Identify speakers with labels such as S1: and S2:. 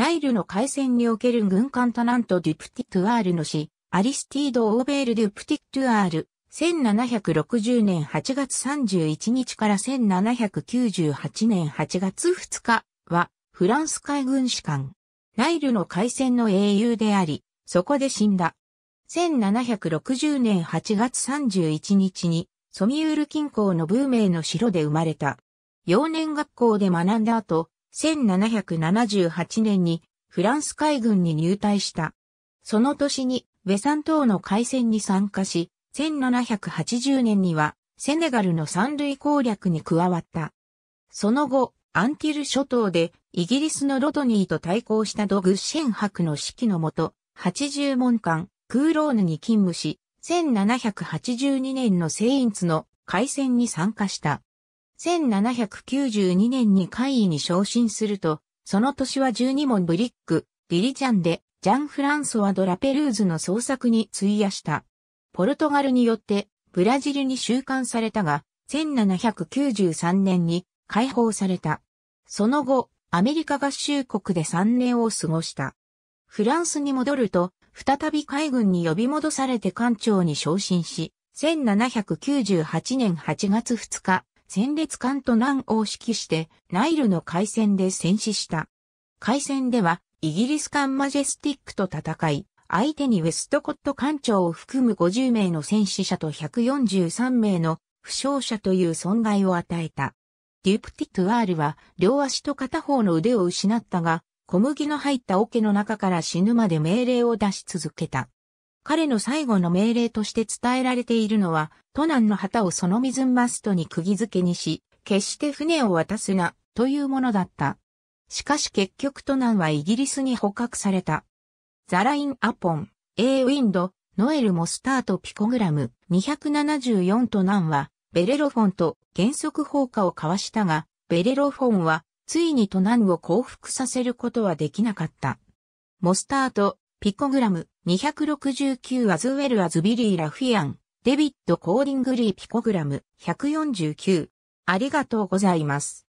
S1: ナイルの海戦における軍艦タナント・デュプティ・トゥアールの死、アリスティード・オーベール・デュプティ・トゥアール、1760年8月31日から1798年8月2日は、フランス海軍士官。ナイルの海戦の英雄であり、そこで死んだ。1760年8月31日に、ソミュール近郊のブーメイの城で生まれた。幼年学校で学んだ後、1778年にフランス海軍に入隊した。その年にベサン島の海戦に参加し、1780年にはセネガルの三類攻略に加わった。その後、アンティル諸島でイギリスのロトニーと対抗したドグシェン博の指揮のもと、80門間、クーローヌに勤務し、1782年のセインツの海戦に参加した。1792年に会議に昇進すると、その年は12問ブリック、ディリジャンで、ジャン・フランソワ・ド・ラペルーズの創作に費やした。ポルトガルによって、ブラジルに収監されたが、1793年に解放された。その後、アメリカ合衆国で3年を過ごした。フランスに戻ると、再び海軍に呼び戻されて艦長に昇進し、1798年8月2日、戦列艦と南を指揮して、ナイルの海戦で戦死した。海戦では、イギリス艦マジェスティックと戦い、相手にウェストコット艦長を含む50名の戦死者と143名の負傷者という損害を与えた。デュプティトゥワールは両足と片方の腕を失ったが、小麦の入った桶の中から死ぬまで命令を出し続けた。彼の最後の命令として伝えられているのは、都南の旗をその水マストに釘付けにし、決して船を渡すな、というものだった。しかし結局都南はイギリスに捕獲された。ザライン・アポン、A・ ウィンド、ノエル・モスタート・ピコグラム、274都南は、ベレロフォンと原則放火を交わしたが、ベレロフォンは、ついに都南を降伏させることはできなかった。モスタート、ピコグラム、269アズウェルアズビリー・ラフィアン、デビッド・コーディングリーピコグラム、149。ありがとうございます。